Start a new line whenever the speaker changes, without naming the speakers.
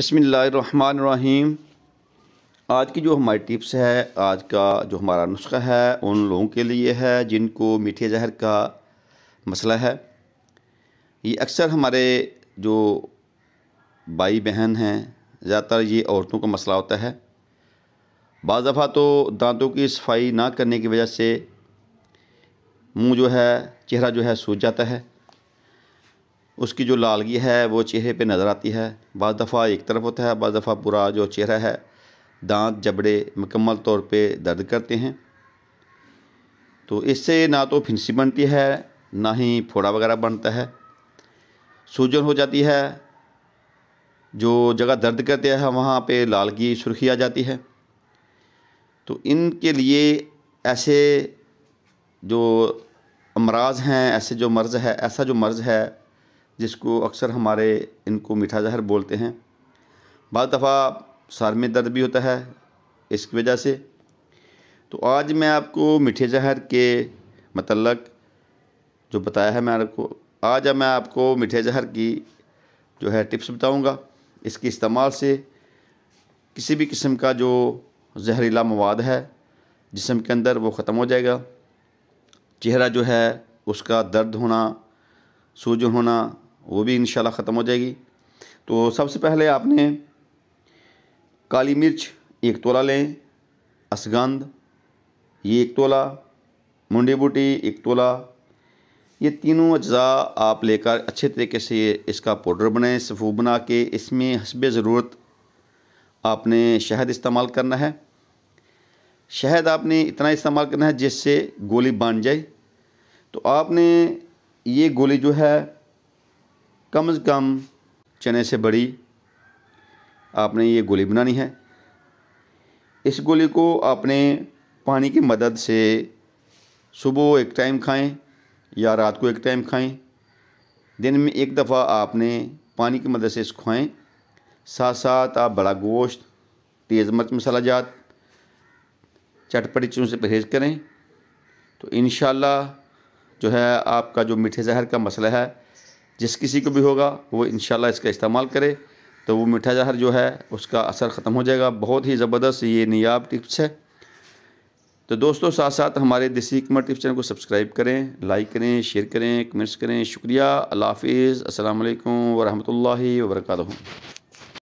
बसमीम आज की जो हमारी टिप्स है आज का जो हमारा नुस्खा है उन लोगों के लिए है जिनको मीठे जहर का मसला है ये अक्सर हमारे जो भाई बहन हैं ज़्यादातर ये औरतों का मसला होता है बज़ दफ़ा तो दांतों की सफाई ना करने की वजह से मुंह जो है चेहरा जो है सूज जाता है उसकी जो लालगी है वो चेहरे पे नज़र आती है बज़ दफ़ा एक तरफ होता है बज़ दफ़ा पूरा जो चेहरा है दांत जबड़े मुकम्मल तौर पे दर्द करते हैं तो इससे ना तो फिंसी बनती है ना ही फोड़ा वगैरह बनता है सूजन हो जाती है जो जगह दर्द करते हैं वहाँ पे लालगी सुर्खी आ जाती है तो इनके लिए ऐसे जो अमराज हैं ऐसे जो मर्ज़ है ऐसा जो मर्ज़ है जिसको अक्सर हमारे इनको मीठा जहर बोलते हैं बाद दफ़ा सर में दर्द भी होता है इसकी वजह से तो आज मैं आपको मीठे जहर के मतलब जो बताया है मैं आपको आज मैं आपको मीठे जहर की जो है टिप्स बताऊंगा इसके इस्तेमाल से किसी भी किस्म का जो जहरीला मवाद है जिसम के अंदर वो ख़त्म हो जाएगा चेहरा जो है उसका दर्द होना सूजन होना वो भी इन ख़त्म हो जाएगी तो सबसे पहले आपने काली मिर्च एक तोला लें असगंध ये एक तोला मुंडी बूटी एक तोला ये तीनों अज्जा आप लेकर अच्छे तरीके से इसका पाउडर बनाएं सफ़ू बना के इसमें हसब ज़रूरत आपने शहद इस्तेमाल करना है शहद आपने इतना इस्तेमाल करना है जिससे गोली बन जाए तो आपने ये गोली जो है कम से कम चने से बड़ी आपने ये गोली बनानी है इस गोली को आपने पानी की मदद से सुबह एक टाइम खाएं या रात को एक टाइम खाएं दिन में एक दफ़ा आपने पानी की मदद से इसको खाएँ साथ साथ आप बड़ा गोश्त तेज़ मर्च मसाला जात चटपटी चीज़ों से परहेज़ करें तो इन जो है आपका जो मीठे जहर का मसला है जिस किसी को भी होगा वो इन इसका इस्तेमाल करे तो वो मीठा जहर जो है उसका असर ख़त्म हो जाएगा बहुत ही ज़बरदस्त ये नियाब टिप्स है तो दोस्तों साथ साथ हमारे देसी कमर टिप्स चैनल को सब्सक्राइब करें लाइक करें शेयर करें कमेंट्स करें शुक्रिया अल्लाह हाफिज़ असल वरहमल वर्का